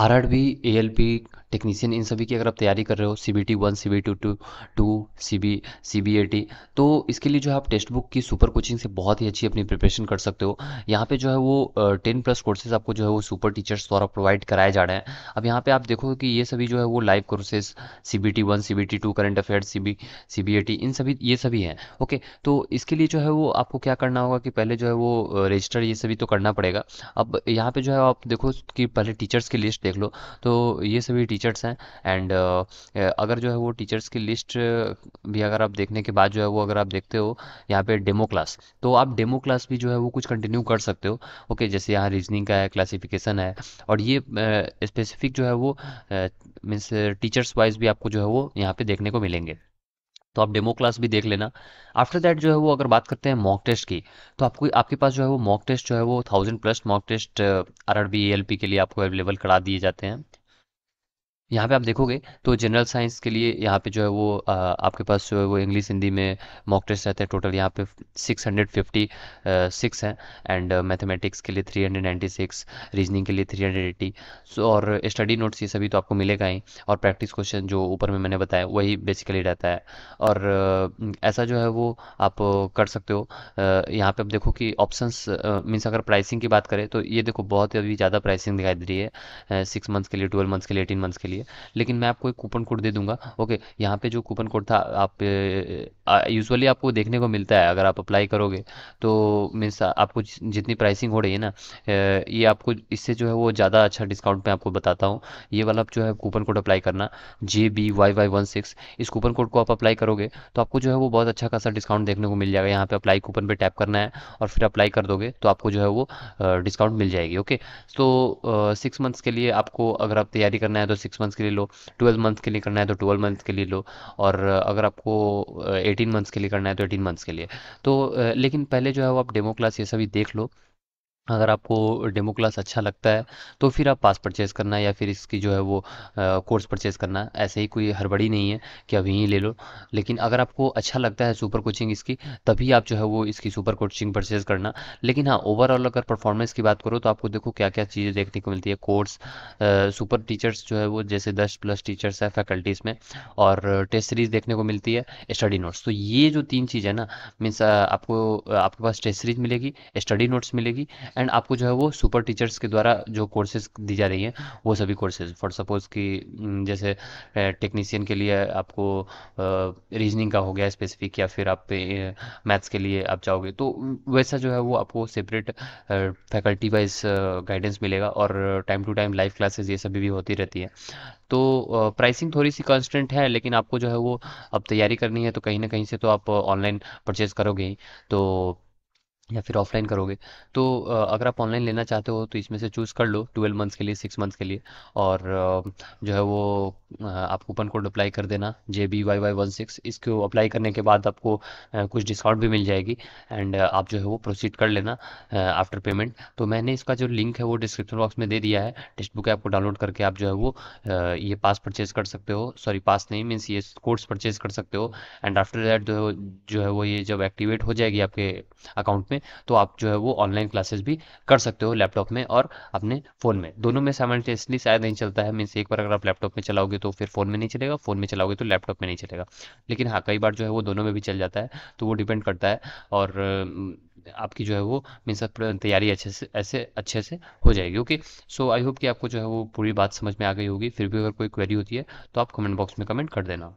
RRB, ALP, technician इन सभी की अगर आप तैयारी कर रहे हो C B T one C B two two two C B C B A T तो इसके लिए जो है आप टेक्स्ट बुक की सुपर कोचिंग से बहुत ही अच्छी अपनी प्रिपरेशन कर सकते हो यहाँ पे जो है वो टेन प्लस कोर्सेज आपको जो है वो सुपर टीचर्स द्वारा प्रोवाइड कराए जा रहे हैं अब यहाँ पे आप देखो कि ये सभी जो है वो live courses C B T one C B T two current affair C B C B A T इन सभी ये सभी हैं ओके तो इसके लिए जो है वो आपको क्या करना होगा कि पहले जो है वो रजिस्टर ये सभी तो करना पड़ेगा अब यहाँ पे जो है आप देखो कि पहले टीचर्स की लिस्ट देख लो तो ये सभी टीचर टीचर्स हैं एंड uh, अगर जो है वो टीचर्स की लिस्ट uh, भी अगर आप देखने के बाद जो है वो अगर आप देखते हो यहाँ पे डेमो क्लास तो आप डेमो क्लास भी जो है वो कुछ कंटिन्यू कर सकते हो ओके जैसे यहाँ रीजनिंग का है क्लासिफिकेशन है और ये स्पेसिफिक uh, जो है वो मीन्स टीचर्स वाइज भी आपको जो है वो यहाँ पे देखने को मिलेंगे तो आप डेमो क्लास भी देख लेना आफ्टर दैट जो है वो अगर बात करते हैं मॉक टेस्ट की तो आपको आपके पास जो है वो मॉक टेस्ट जो है वो thousand plus mock test R R B L P के लिए आपको अवेलेबल करा दिए जाते हैं यहाँ पे आप देखोगे तो जनरल साइंस के लिए यहाँ पे जो है वो आ, आपके पास जो है वो इंग्लिश हिंदी में मॉक टेस्ट रहते हैं टोटल यहाँ पे 656 सिक्स हैं एंड मैथमेटिक्स के लिए 396 रीजनिंग के लिए 380 सो और स्टडी नोट्स ये सभी तो आपको मिलेगा ही और प्रैक्टिस क्वेश्चन जो ऊपर में मैंने बताया वही बेसिकली रहता है और ऐसा जो है वो आप कर सकते हो यहाँ पर आप देखो कि ऑप्शंस मीन्स अगर प्राइसिंग की बात करें तो ये देखो बहुत अभी ज़्यादा प्राइसिंग दिखाई दे रही है सिक्स मंथ्स के लिए ट्वेल्व मंथ्स के लिए एटीन मंथ्स के लिए है लेकिन मैं आपको एक कूपन कोड दे दूंगा ओके यहाँ पे जो कूपन कोड था आप यूजुअली आपको देखने को मिलता है अगर आप अप्लाई करोगे तो मीन्स आपको जितनी प्राइसिंग हो रही है ना ये आपको इससे जो है वो ज़्यादा अच्छा डिस्काउंट मैं आपको बताता हूँ ये वाला जो है कूपन कोड अप्लाई करना J B Y Y one six इस कूपन कोड को आप अप्लाई करोगे तो आपको जो है वो बहुत अच्छा खासा डिस्काउंट देखने को मिल जाएगा यहाँ पे अप्लाई कूपन पे टैप करना है और फिर अप्लाई कर दोगे तो आपको जो है वो डिस्काउंट मिल जाएगी ओके तो सिक्स मंथ्स के लिए आपको अगर आप तैयारी करना है तो सिक्स मंथ्स मंथ्स के लिए लो ट्वेल्व मंथ्स के लिए करना है तो ट्वेल्व मंथ्स के लिए लो और अगर आपको एटीन मंथ्स के लिए करना है तो एटीन मंथ्स के लिए तो लेकिन पहले जो है वो आप डेमो क्लास ये सभी देख लो अगर आपको डेमो क्लास अच्छा लगता है तो फिर आप पास परचेज़ करना या फिर इसकी जो है वो कोर्स परचेज़ करना ऐसे ही कोई हड़बड़ी नहीं है कि अभी ही ले लो लेकिन अगर आपको अच्छा लगता है सुपर कोचिंग इसकी तभी आप जो है वो इसकी सुपर कोचिंग परचेज़ करना लेकिन हाँ ओवरऑल अगर परफॉर्मेंस की बात करो तो आपको देखो क्या क्या चीज़ें देखने को मिलती है कोर्स सुपर टीचर्स जो है वो जैसे दस प्लस टीचर्स है फैकल्टीज़ में और टेस्ट सीरीज़ देखने को मिलती है स्टडी नोट्स तो ये जो तीन चीज़ है ना मीन्स आपको आपके पास टेस्ट सीरीज़ मिलेगी स्टडी नोट्स मिलेगी एंड आपको जो है वो सुपर टीचर्स के द्वारा जो कोर्सेज दी जा रही हैं वो सभी कोर्सेज फॉर सपोज कि हम्म, जैसे टेक्नीशियन के लिए आपको रीजनिंग का हो गया स्पेसिफिक या फिर आप मैथ्स के लिए आप जाओगे तो वैसा जो है वो आपको सेपरेट फैकल्टी वाइज गाइडेंस मिलेगा और time to time live classes ये सभी भी होती रहती है तो प्राइसिंग थोड़ी सी कॉन्स्टेंट है लेकिन आपको जो है वो अब तैयारी करनी है तो कहीं ना कहीं से तो आप ऑनलाइन परचेज़ करोगे ही तो या फिर ऑफलाइन करोगे तो अगर आप ऑनलाइन लेना चाहते हो तो इसमें से चूज़ कर लो ट्वेल्व मंथ्स के लिए सिक्स मंथ्स के लिए और जो है वो आप कूपन कोड अप्लाई कर देना J B Y Y one six इसको अप्लाई करने के बाद आपको कुछ डिस्काउंट भी मिल जाएगी एंड आप जो है वो प्रोसीड कर लेना आफ्टर पेमेंट तो मैंने इसका जो लिंक है वो डिस्क्रिप्शन बॉक्स में दे दिया है टेक्स्ट बुक ऐप को डाउनलोड करके आप जो है वो ये पास परचेज कर सकते हो सॉरी पास नहीं मीन्स ये कोर्स परचेज कर सकते हो एंड आफ्टर दैट जो है वो ये जब एक्टिवेट हो जाएगी आपके अकाउंट में तो आप जो है वो ऑनलाइन क्लासेस भी कर सकते हो लैपटॉप में और अपने फ़ोन में दोनों में साइमल्टेनियसली शायद नहीं चलता है मीनस एक बार अगर आप लैपटॉप में चलाओगे तो फिर फ़ोन में नहीं चलेगा फ़ोन में चलाओगे तो लैपटॉप में नहीं चलेगा लेकिन हाँ कई बार जो है वो दोनों में भी चल जाता है तो वो डिपेंड करता है और आपकी जो है वो मीन्स तैयारी अच्छे से ऐसे अच्छे से हो जाएगी ओके सो आई होप कि आपको जो है वो पूरी बात समझ में आ गई होगी फिर भी अगर कोई क्वेरी होती है तो आप कमेंट बॉक्स में कमेंट कर देना